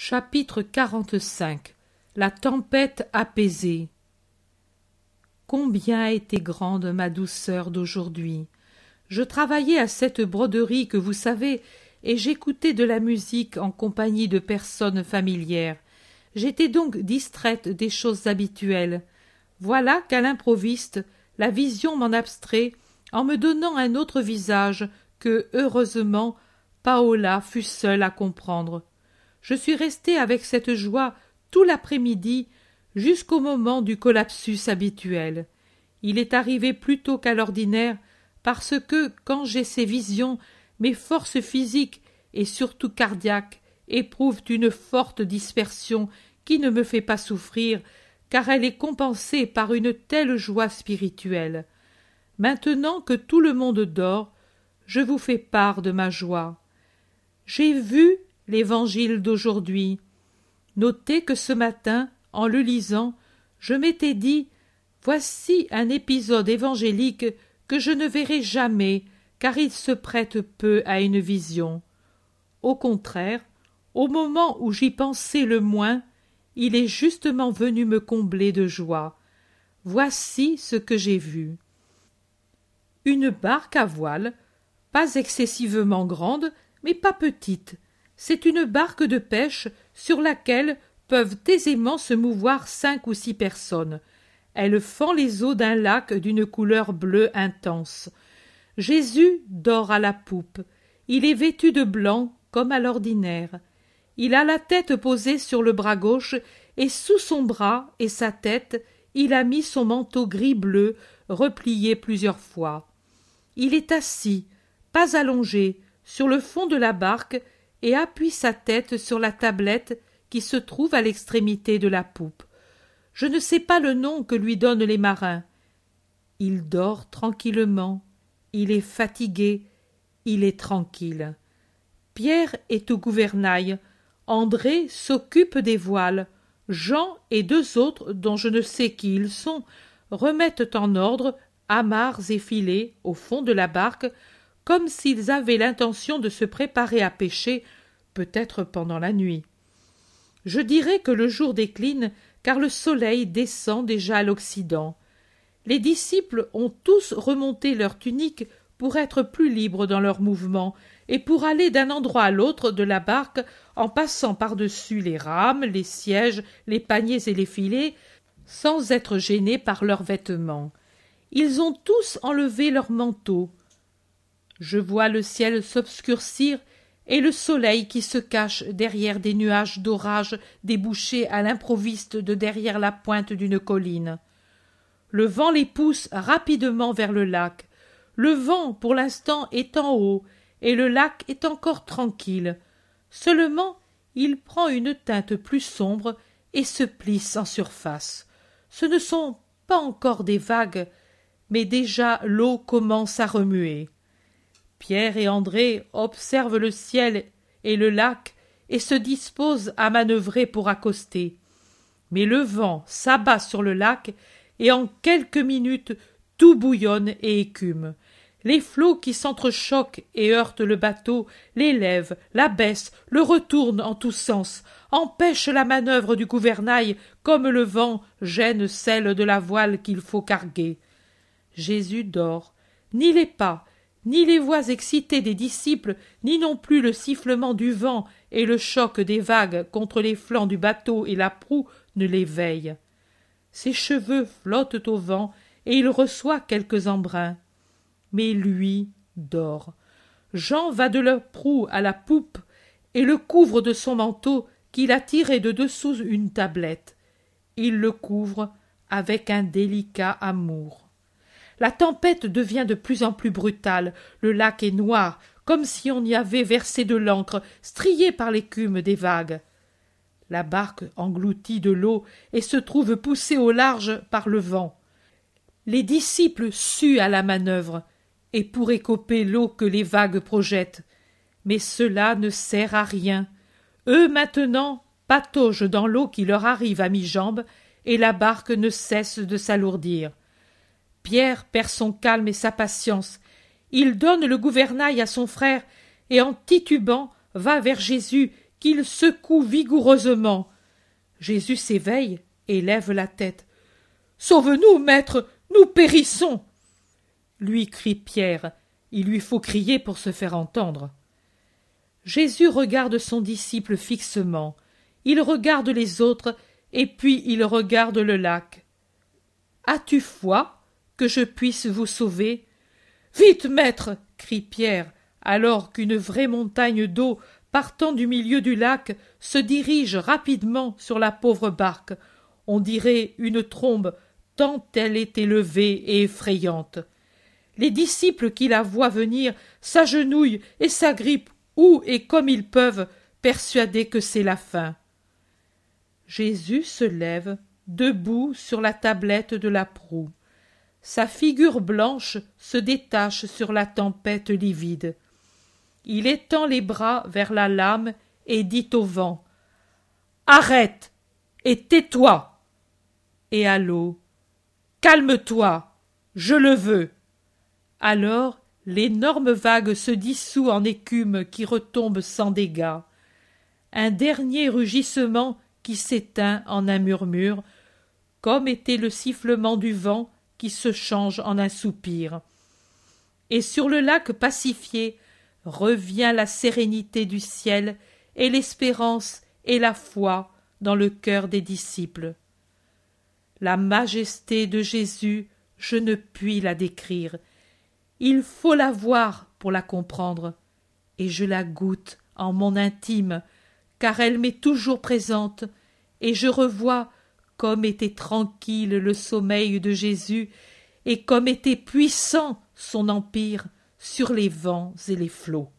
Chapitre 45 La tempête apaisée Combien a été grande ma douceur d'aujourd'hui Je travaillais à cette broderie que vous savez, et j'écoutais de la musique en compagnie de personnes familières. J'étais donc distraite des choses habituelles. Voilà qu'à l'improviste, la vision m'en abstrait, en me donnant un autre visage que, heureusement, Paola fut seule à comprendre. Je suis resté avec cette joie tout l'après-midi jusqu'au moment du collapsus habituel. Il est arrivé plus tôt qu'à l'ordinaire parce que, quand j'ai ces visions, mes forces physiques et surtout cardiaques éprouvent une forte dispersion qui ne me fait pas souffrir, car elle est compensée par une telle joie spirituelle. Maintenant que tout le monde dort, je vous fais part de ma joie. J'ai vu l'Évangile d'aujourd'hui. Notez que ce matin, en le lisant, je m'étais dit Voici un épisode évangélique que je ne verrai jamais, car il se prête peu à une vision. Au contraire, au moment où j'y pensais le moins, il est justement venu me combler de joie. Voici ce que j'ai vu. Une barque à voile, pas excessivement grande, mais pas petite, c'est une barque de pêche sur laquelle peuvent aisément se mouvoir cinq ou six personnes. Elle fend les eaux d'un lac d'une couleur bleue intense. Jésus dort à la poupe. Il est vêtu de blanc comme à l'ordinaire. Il a la tête posée sur le bras gauche et sous son bras et sa tête, il a mis son manteau gris-bleu replié plusieurs fois. Il est assis, pas allongé, sur le fond de la barque et appuie sa tête sur la tablette qui se trouve à l'extrémité de la poupe. Je ne sais pas le nom que lui donnent les marins. Il dort tranquillement, il est fatigué, il est tranquille. Pierre est au gouvernail, André s'occupe des voiles, Jean et deux autres dont je ne sais qui ils sont remettent en ordre amarres et filets au fond de la barque comme s'ils avaient l'intention de se préparer à pêcher, peut-être pendant la nuit. Je dirais que le jour décline, car le soleil descend déjà à l'Occident. Les disciples ont tous remonté leurs tuniques pour être plus libres dans leurs mouvements et pour aller d'un endroit à l'autre de la barque en passant par-dessus les rames, les sièges, les paniers et les filets, sans être gênés par leurs vêtements. Ils ont tous enlevé leurs manteaux, je vois le ciel s'obscurcir et le soleil qui se cache derrière des nuages d'orage débouchés à l'improviste de derrière la pointe d'une colline. Le vent les pousse rapidement vers le lac. Le vent, pour l'instant, est en haut, et le lac est encore tranquille. Seulement, il prend une teinte plus sombre et se plisse en surface. Ce ne sont pas encore des vagues, mais déjà l'eau commence à remuer. Pierre et André observent le ciel et le lac et se disposent à manœuvrer pour accoster. Mais le vent s'abat sur le lac et en quelques minutes tout bouillonne et écume. Les flots qui s'entrechoquent et heurtent le bateau l'élèvent, l'abaissent, le retournent en tous sens, empêchent la manœuvre du gouvernail comme le vent gêne celle de la voile qu'il faut carguer. Jésus dort, ni les pas, ni les voix excitées des disciples, ni non plus le sifflement du vent et le choc des vagues contre les flancs du bateau et la proue ne l'éveillent. Ses cheveux flottent au vent et il reçoit quelques embruns. Mais lui dort. Jean va de la proue à la poupe et le couvre de son manteau qu'il a tiré de dessous une tablette. Il le couvre avec un délicat amour. La tempête devient de plus en plus brutale, le lac est noir, comme si on y avait versé de l'encre, strié par l'écume des vagues. La barque engloutit de l'eau et se trouve poussée au large par le vent. Les disciples suent à la manœuvre, et pour écoper l'eau que les vagues projettent. Mais cela ne sert à rien. Eux maintenant pataugent dans l'eau qui leur arrive à mi-jambe, et la barque ne cesse de s'alourdir. Pierre perd son calme et sa patience. Il donne le gouvernail à son frère et en titubant va vers Jésus qu'il secoue vigoureusement. Jésus s'éveille et lève la tête. Sauve-nous, maître, nous périssons lui crie Pierre. Il lui faut crier pour se faire entendre. Jésus regarde son disciple fixement. Il regarde les autres et puis il regarde le lac. As-tu foi que je puisse vous sauver. Vite, maître. crie Pierre, alors qu'une vraie montagne d'eau partant du milieu du lac se dirige rapidement sur la pauvre barque. On dirait une trombe, tant elle est élevée et effrayante. Les disciples qui la voient venir s'agenouillent et s'agrippent où et comme ils peuvent, persuadés que c'est la fin. Jésus se lève, debout sur la tablette de la proue sa figure blanche se détache sur la tempête livide. Il étend les bras vers la lame et dit au vent Arrête et tais-toi Et à l'eau Calme-toi Je le veux Alors l'énorme vague se dissout en écume qui retombe sans dégâts. Un dernier rugissement qui s'éteint en un murmure, comme était le sifflement du vent qui se change en un soupir. Et sur le lac pacifié revient la sérénité du ciel et l'espérance et la foi dans le cœur des disciples. La majesté de Jésus, je ne puis la décrire. Il faut la voir pour la comprendre, et je la goûte en mon intime, car elle m'est toujours présente, et je revois comme était tranquille le sommeil de Jésus, et comme était puissant son empire sur les vents et les flots.